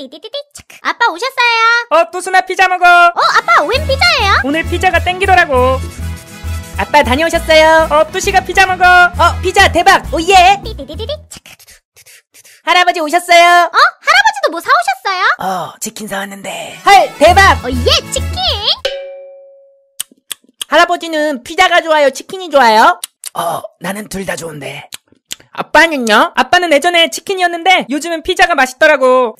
띠띠띠띠 차크. 아빠 오셨어요? 어, 또순아 피자 먹어. 어, 아빠 웬 피자예요? 오늘 피자가 땡기더라고. 아빠 다녀오셨어요? 어, 뚜시가 피자 먹어. 어, 피자 대박. 오예. 띠띠띠띠띠 할아버지 오셨어요? 어? 할아버지도 뭐 사오셨어요? 어, 치킨 사왔는데. 헐, 대박. 어, 예, 치킨. 할아버지는 피자가 좋아요, 치킨이 좋아요? 어, 나는 둘 다 좋은데. 아빠는요? 아빠는 예전에 치킨이었는데 요즘은 피자가 맛있더라고.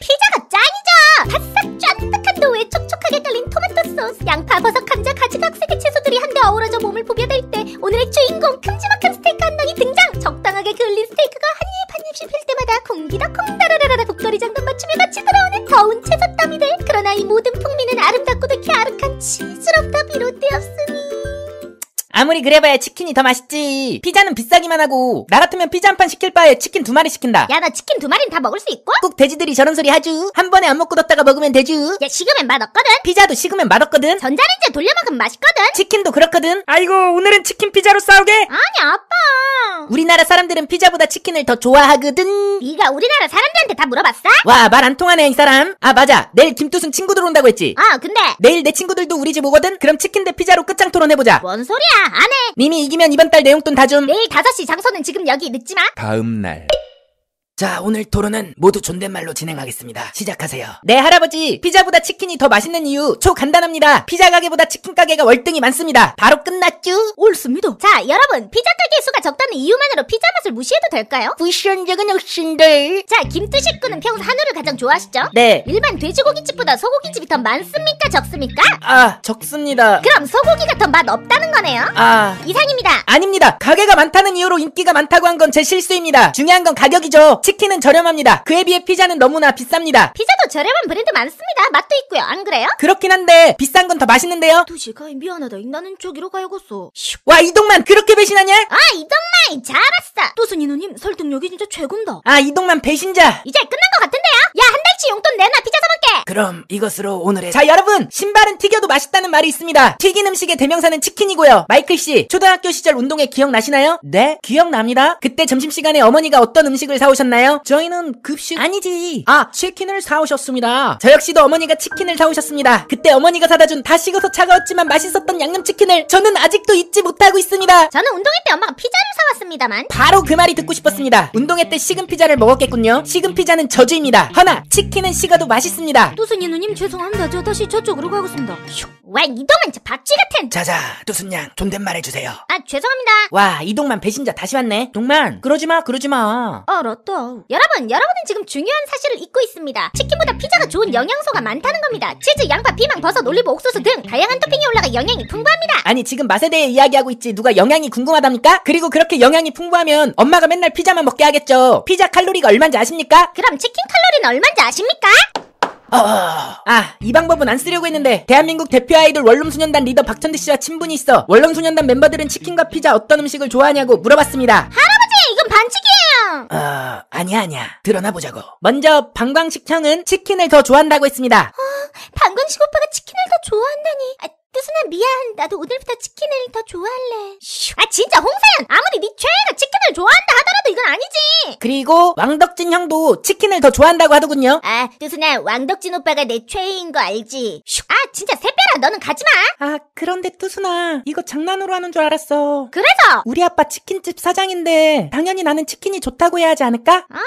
피자가 짱이죠! 바싹 쫀득한 도우에 촉촉하게 깔린 토마토 소스, 양파, 버섯, 감자, 가지각색의 채소들이 한데 어우러져 몸을 부벼댈 때 오늘의 주인공 큼지막한 스테이크 한 덩이 등장! 적당하게 그을린 스테이크가 한 입 한입씩필 때마다 공기다콩 다라라라 라 국거리 장단 맞춤에 같치 들어오는 더운 채소 땀이들! 그러나 이 모든 풍미는 아름답고도 아륵한치즈로부터 비롯되었으니 아무리 그래봐야 치킨이 더 맛있지. 피자는 비싸기만 하고 나 같으면 피자 한 판 시킬 바에 치킨 두 마리 시킨다. 야 나 치킨 두 마리는 다 먹을 수 있고? 꼭 돼지들이 저런 소리 하쥬. 한 번에 안 먹고 뒀다가 먹으면 되쥬. 야 식으면 맛없거든. 피자도 식으면 맛없거든. 전자레인지에 돌려 먹으면 맛있거든. 치킨도 그렇거든. 아이고 오늘은 치킨 피자로 싸우게. 아니 아빠. 우리나라 사람들은 피자보다 치킨을 더 좋아하거든. 네가 우리나라 사람들한테 다 물어봤어? 와 말 안 통하네 이 사람. 아 맞아 내일 김두순 친구들 온다고 했지. 아 근데 내일 내 친구들도 우리 집 오거든. 그럼 치킨 대 피자로 끝장 토론해보자. 뭔 소리야? 안 해. 님이 이기면 이번 달 내용돈 다 좀. 내일 5시 장소는 지금 여기 늦지 마. 다음 날. 자, 오늘 토론은 모두 존댓말로 진행하겠습니다. 시작하세요. 네, 할아버지. 피자보다 치킨이 더 맛있는 이유 초간단합니다. 피자 가게보다 치킨 가게가 월등히 많습니다. 바로 끝났죠 옳습니다. 자, 여러분. 피자 가게 수가 적다는 이유만으로 피자 맛을 무시해도 될까요? 무시한적은 없신들. 자, 김투식 군은 평소 한우를 가장 좋아하시죠? 네. 일반 돼지고기집보다 소고기집이 더 많습니까? 적습니까? 아, 적습니다. 그럼 소고기가 더 맛 없다는 거네요? 아. 이상입니다. 아닙니다. 가게가 많다는 이유로 인기가 많다고 한 건 제 실수입니다. 중요한 건 가격이죠. 치킨은 저렴합니다. 그에 비해 피자는 너무나 비쌉니다. 피자도 저렴한 브랜드 많습니다. 맛도 있고요. 안 그래요? 그렇긴 한데 비싼 건 더 맛있는데요. 도시 가 미안하다. 나는 저기로 가야겠어. 와 이동만 그렇게 배신하냐? 아 이동만 잘알어 또순이 누님 설득력이 진짜 최곤다. 아 이동만 배신자. 이제 끝난 것 같은데요? 야 한 달치 용돈 내놔 피자 사먹게. 그럼 이것으로 오늘의 자 여러분 신발은 튀겨도 맛있다는 말이 있습니다 튀긴 음식의 대명사는 치킨이고요 마이클씨 초등학교 시절 운동회 기억나시나요? 네 기억납니다 그때 점심시간에 어머니가 어떤 음식을 사오셨나요? 저희는 급식 아니지 아 치킨을 사오셨습니다 저 역시도 어머니가 치킨을 사오셨습니다 그때 어머니가 사다준 다 식어서 차가웠지만 맛있었던 양념치킨을 저는 아직도 잊지 못하고 있습니다 저는 운동회 때 엄마가 피자를 사왔습니다만 바로 그 말이 듣고 싶었습니다 운동회 때 식은 피자를 먹었겠군요 식은 피자는 저주입니다 허나 치킨은 식어도 맛있습니다 뚜순이 누님 죄송합니다. 저 다시 저쪽으로 가겠습니다. 휴, 왜이동만저 박쥐 같은? 자자, 두순양 존댓말 해주세요. 아 죄송합니다. 와, 이동만 배신자 다시 왔네. 동만, 그러지 마, 그러지 마. 알았다. 여러분, 여러분은 지금 중요한 사실을 잊고 있습니다. 치킨보다 피자가 좋은 영양소가 많다는 겁니다. 치즈, 양파, 비망 버섯, 올리브, 옥수수 등 다양한 토핑이 올라가 영양이 풍부합니다. 아니, 지금 맛에 대해 이야기하고 있지. 누가 영양이 궁금하답니까? 그리고 그렇게 영양이 풍부하면 엄마가 맨날 피자만 먹게 하겠죠. 피자 칼로리가 얼마인지 아십니까? 그럼 치킨 칼로리는 얼마인지 아십니까? 아, 이 방법은 안 쓰려고 했는데 대한민국 대표 아이돌 원룸소년단 리더 박천대 씨와 친분이 있어 원룸소년단 멤버들은 치킨과 피자 어떤 음식을 좋아하냐고 물어봤습니다. 할아버지, 이건 반칙이에요. 어, 아니야 아니야. 드러나 보자고. 먼저 방광식 형은 치킨을 더 좋아한다고 했습니다. 어, 방광식 오빠가 치킨을 더 좋아한다니. 아, 뜨순아 미안. 나도 오늘부터 치킨을 더 좋아할래. 아 진짜 홍사연 아무리 네 최애가 치킨을 좋아한다 하더 해도 이건 아니지! 그리고 왕덕진 형도 치킨을 더 좋아한다고 하더군요. 아, 뜨순아, 왕덕진 오빠가 내 최애인 거 알지? 아, 진짜 새빼라, 너는 가지 마! 아, 그런데 뚜순아, 이거 장난으로 하는 줄 알았어. 그래서! 우리 아빠 치킨집 사장인데 당연히 나는 치킨이 좋다고 해야 하지 않을까? 아.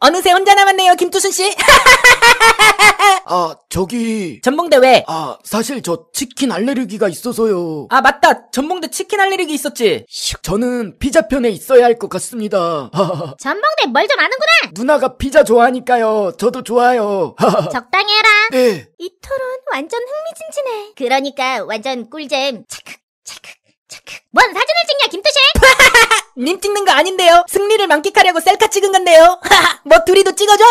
어느새 혼자 남았네요, 김뚜순 씨. 아, 저기. 전봉대 왜? 아, 사실 저 치킨 알레르기가 있어서요. 아, 맞다. 전봉대 치킨 알레르기 있었지. 저는 피자 편에 있어야 할 것 같습니다. 전봉대 뭘 좀 아는구나. 누나가 피자 좋아하니까요. 저도 좋아요. 적당히 해라. 네. 이 토론 완전 흥미진진해. 그러니까 완전 꿀잼. 차크, 차크, 차크. 뭐? 님 찍는 거 아닌데요. 승리를 만끽하려고 셀카 찍은 건데요. 뭐 둘이도 찍어줘?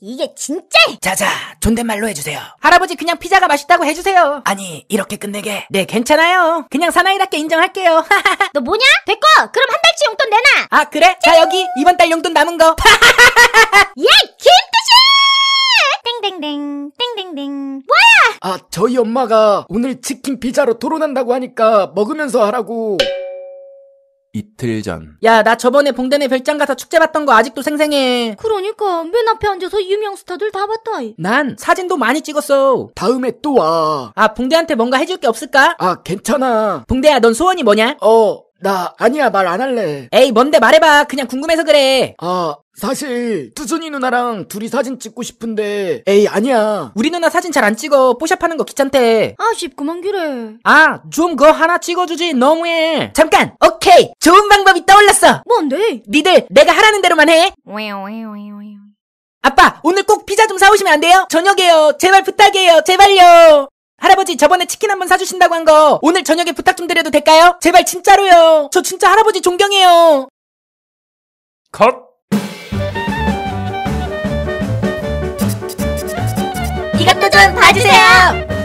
이게 진짜? 자자, 존댓말로 해주세요. 할아버지 그냥 피자가 맛있다고 해주세요. 아니, 이렇게 끝내게. 네, 괜찮아요. 그냥 사나이답게 인정할게요. 너 뭐냐? 됐고, 그럼 한 달치 용돈 내놔. 아, 그래? 자, 여기 이번 달 용돈 남은 거. 하하하하하! 예! 김뜻이! 땡땡땡, 땡땡땡. 뭐야? 아, 저희 엄마가 오늘 치킨 피자로 토론한다고 하니까 먹으면서 하라고. 이틀 전. 야, 나 저번에 봉대네 별장 가서 축제 봤던 거 아직도 생생해. 그러니까 맨 앞에 앉아서 유명 스타들 다 봤다. 이. 난 사진도 많이 찍었어. 다음에 또 와. 아, 봉대한테 뭔가 해줄 게 없을까? 아, 괜찮아. 봉대야, 넌 소원이 뭐냐? 어, 나 아니야 말 안 할래. 에이 뭔데 말해봐 그냥 궁금해서 그래 아 사실 두준이 누나랑 둘이 사진 찍고 싶은데 에이 아니야. 우리 누나 사진 잘 안 찍어 뽀샵하는 거 귀찮대 아쉽구만 기래. 아좀거 하나 찍어주지 너무해 잠깐 오케이 좋은 방법이 떠올랐어 뭔데? 니들 내가 하라는 대로만 해 아빠 오늘 꼭 피자 좀 사오시면 안 돼요? 저녁에요 제발 부탁해요 제발요 할아버지 저번에 치킨 한번 사주신다고 한 거 오늘 저녁에 부탁 좀 드려도 될까요? 제발 진짜로요. 저 진짜 할아버지 존경해요. 컷. 이것도 좀 봐주세요.